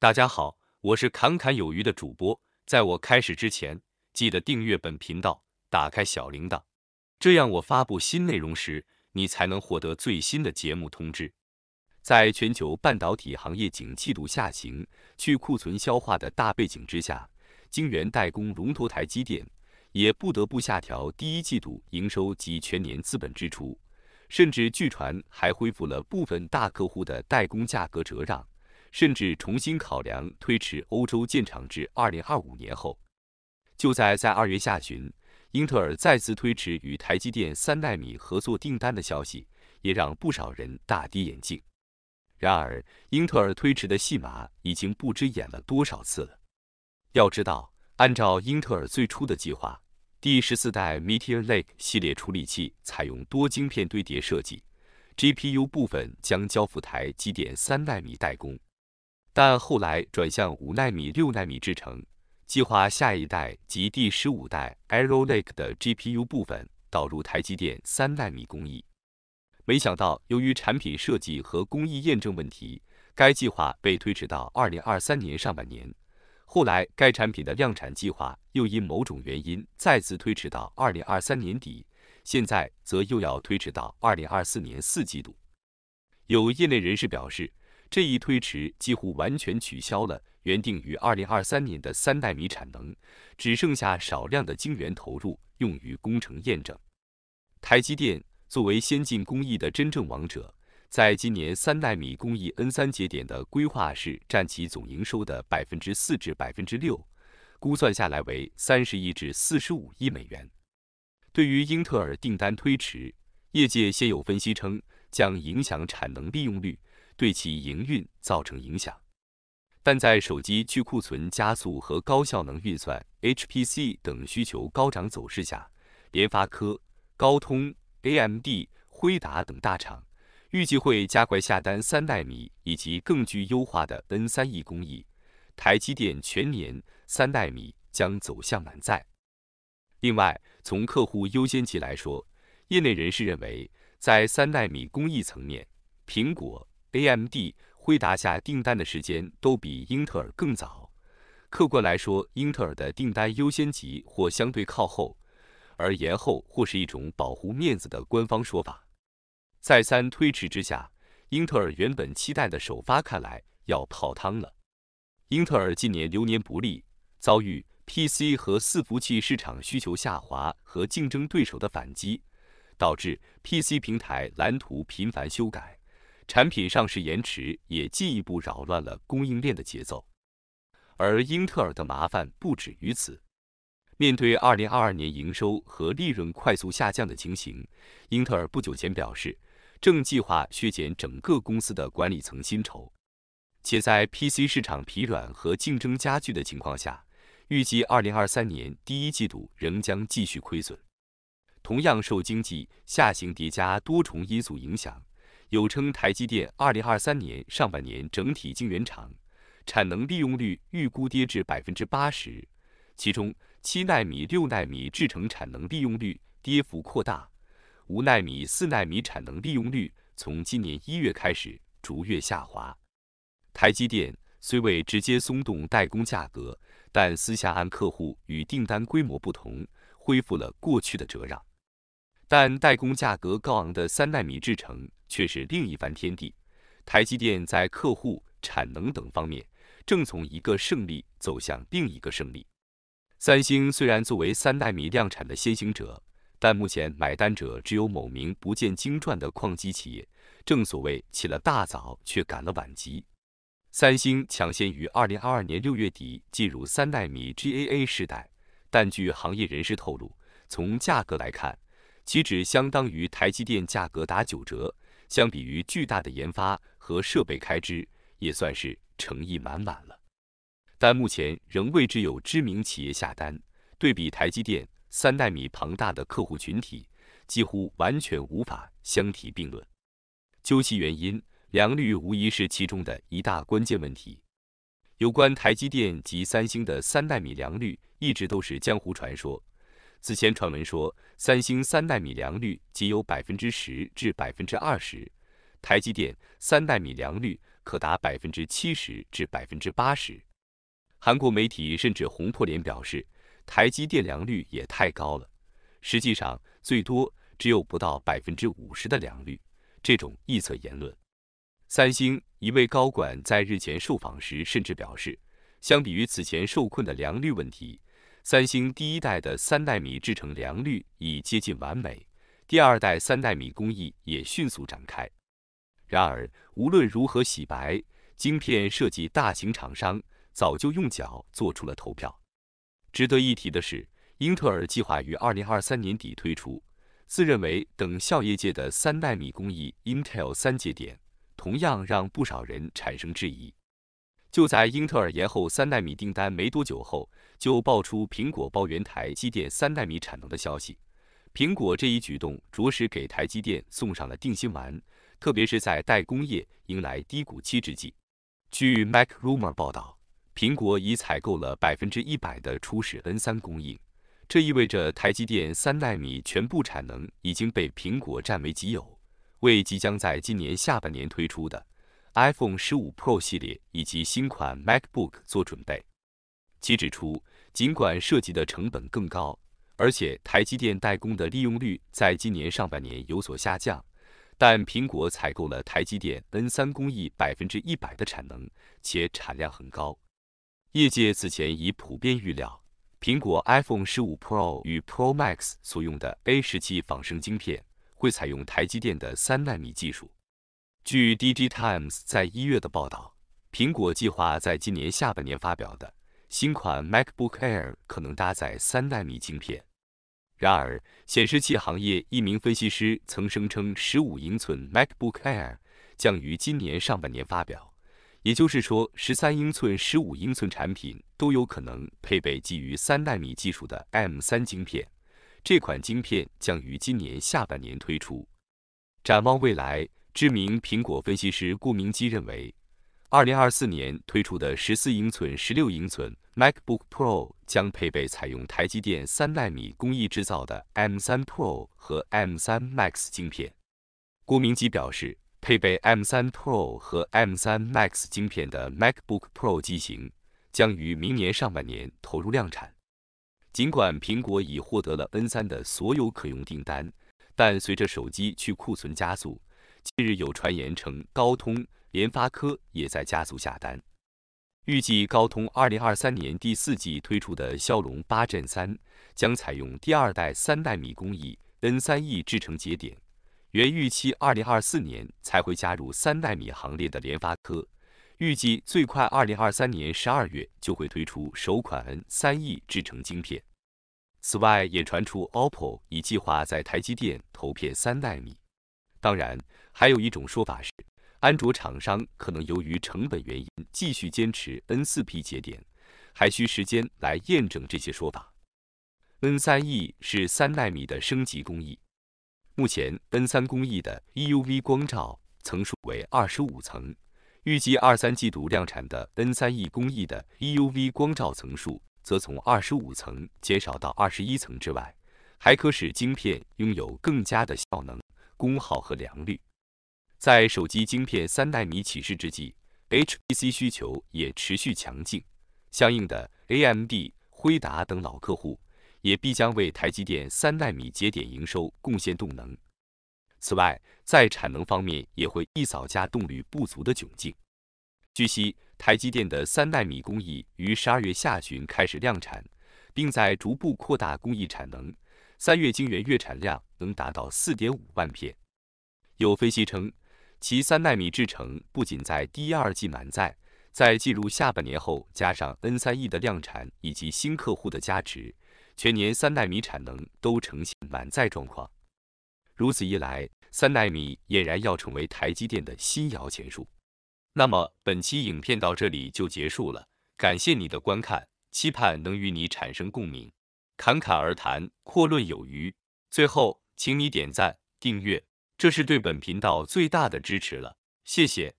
大家好，我是侃侃有余的主播。在我开始之前，记得订阅本频道，打开小铃铛，这样我发布新内容时，你才能获得最新的节目通知。在全球半导体行业景气度下行、去库存消化的大背景之下，晶圆代工龙头台积电也不得不下调第一季度营收及全年资本支出，甚至据传还恢复了部分大客户的代工价格折让。甚至重新考量推迟欧洲建厂至二零二五年后。就在在二月下旬，英特尔再次推迟与台积电三纳米合作订单的消息，也让不少人大跌眼镜。然而，英特尔推迟的戏码已经不知演了多少次了。要知道，按照英特尔最初的计划，第十四代 Meteor Lake 系列处理器采用多晶片堆叠设计，GPU 部分将交付台积电三纳米代工。但后来转向五纳米、六纳米制程，计划下一代及第十五代 Arrow Lake 的 GPU 部分导入台积电三纳米工艺。没想到，由于产品设计和工艺验证问题，该计划被推迟到二零二三年上半年。后来，该产品的量产计划又因某种原因再次推迟到二零二三年底，现在则又要推迟到二零二四年四季度。有业内人士表示。这一推迟几乎完全取消了原定于二零二三年的三纳米产能，只剩下少量的晶圆投入用于工程验证。台积电作为先进工艺的真正王者，在今年三纳米工艺 N 三节点的规划是占其总营收的百分之四至百分之六，估算下来为三十亿至四十五亿美元。对于英特尔订单推迟，业界先有分析称将影响产能利用率。对其营运造成影响，但在手机去库存加速和高效能运算 （HPC） 等需求高涨走势下，联发科、高通、AMD、辉达等大厂预计会加快下单三纳米以及更具优化的 N 三 e 工艺。台积电全年三纳米将走向满载。另外，从客户优先级来说，业内人士认为，在三纳米工艺层面，苹果。AMD 回答下订单的时间都比英特尔更早，客观来说，英特尔的订单优先级或相对靠后，而延后或是一种保护面子的官方说法。再三推迟之下，英特尔原本期待的首发看来要泡汤了。英特尔近年流年不利，遭遇 PC 和伺服器市场需求下滑和竞争对手的反击，导致 PC 平台蓝图频繁修改。产品上市延迟也进一步扰乱了供应链的节奏，而英特尔的麻烦不止于此。面对2022年营收和利润快速下降的情形，英特尔不久前表示，正计划削减整个公司的管理层薪酬，且在 PC 市场疲软和竞争加剧的情况下，预计2023年第一季度仍将继续亏损。同样受经济下行叠加多重因素影响。有称，台积电2023年上半年整体晶圆厂产能利用率预估跌至百分之八十，其中七纳米、六纳米制程产能利用率跌幅扩大，五纳米、四纳米产能利用率从今年一月开始逐月下滑。台积电虽未直接松动代工价格，但私下按客户与订单规模不同，恢复了过去的折让，但代工价格高昂的三纳米制程。却是另一番天地。台积电在客户、产能等方面正从一个胜利走向另一个胜利。三星虽然作为三纳米量产的先行者，但目前买单者只有某名不见经传的矿机企业。正所谓起了大早却赶了晚集。三星抢先于二零二二年六月底进入三纳米 GAA 时代，但据行业人士透露，从价格来看，其只相当于台积电价格打九折。相比于巨大的研发和设备开支，也算是诚意满满了。但目前仍未知有知名企业下单。对比台积电三纳米庞大的客户群体，几乎完全无法相提并论。究其原因，良率无疑是其中的一大关键问题。有关台积电及三星的三纳米良率，一直都是江湖传说。此前传闻说，三星三纳米良率仅有百分之十至百分之二十，台积电三纳米良率可达百分之七十至百分之八十。韩国媒体甚至红破脸表示，台积电良率也太高了，实际上最多只有不到百分之五十的良率。这种臆测言论，三星一位高管在日前受访时甚至表示，相比于此前受困的良率问题。三星第一代的三纳米制成良率已接近完美，第二代三纳米工艺也迅速展开。然而，无论如何洗白，晶片设计大型厂商早就用脚做出了投票。值得一提的是，英特尔计划于二零二三年底推出自认为等效业界的三纳米工艺 Intel 三节点，同样让不少人产生质疑。就在英特尔延后三纳米订单没多久后，就爆出苹果包圆台积电三纳米产能的消息。苹果这一举动着实给台积电送上了定心丸，特别是在代工业迎来低谷期之际。据 MacRumor 报道，苹果已采购了百分之一百的初始 N3 供应，这意味着台积电三纳米全部产能已经被苹果占为己有，为即将在今年下半年推出的。iPhone 15 Pro 系列以及新款 MacBook 做准备。其指出，尽管设计的成本更高，而且台积电代工的利用率在今年上半年有所下降，但苹果采购了台积电 N3 工艺百分之一百的产能，且产量很高。业界此前已普遍预料，苹果 iPhone 15 Pro 与 Pro Max 所用的 A17 仿生晶片会采用台积电的三纳米技术。据 D G Times 在一月的报道，苹果计划在今年下半年发表的新款 MacBook Air 可能搭载三纳米晶片。然而，显示器行业一名分析师曾声称，15英寸 MacBook Air 将于今年上半年发表，也就是说，13英寸、15英寸产品都有可能配备基于三纳米技术的 M3 晶片。这款晶片将于今年下半年推出。展望未来。知名苹果分析师顾明基认为，2024年推出的14英寸、16英寸 MacBook Pro 将配备采用台积电3纳米工艺制造的 M3 Pro 和 M3 Max 晶片。顾明基表示，配备 M3 Pro 和 M3 Max 晶片的 MacBook Pro 机型将于明年上半年投入量产。尽管苹果已获得了 N3 的所有可用订单，但随着手机去库存加速。近日有传言称，高通、联发科也在加速下单。预计高通2023年第四季推出的骁龙八 Gen 3将采用第二代三纳米工艺 N3E 制成节点。原预期2024年才会加入三纳米行列的联发科，预计最快2023年12月就会推出首款 N3E 制成晶片。此外，也传出 OPPO 已计划在台积电投片三纳米，当然。还有一种说法是，安卓厂商可能由于成本原因继续坚持 N4P 节点，还需时间来验证这些说法。N3E 是三纳米的升级工艺，目前 N3 工艺的 EUV 光照层数为二十五层，预计二三季度量产的 N3E 工艺的 EUV 光照层数则从二十五层减少到二十一层之外，还可使晶片拥有更加的效能、功耗和良率。在手机晶片三纳米启势之际，H p C 需求也持续强劲，相应的 A M D、辉达等老客户也必将为台积电三纳米节点营收贡献动能。此外，在产能方面也会一扫加动力不足的窘境。据悉，台积电的三纳米工艺于十二月下旬开始量产，并在逐步扩大工艺产能，三月晶圆月产量能达到四点五万片。有分析称。其三纳米制程不仅在第一、二季满载，在进入下半年后，加上 N3E 的量产以及新客户的加持，全年三纳米产能都呈现满载状况。如此一来，三纳米俨然要成为台积电的新摇钱树。那么本期影片到这里就结束了，感谢你的观看，期盼能与你产生共鸣，侃侃而谈，阔论有余。最后，请你点赞、订阅。这是对本频道最大的支持了，谢谢。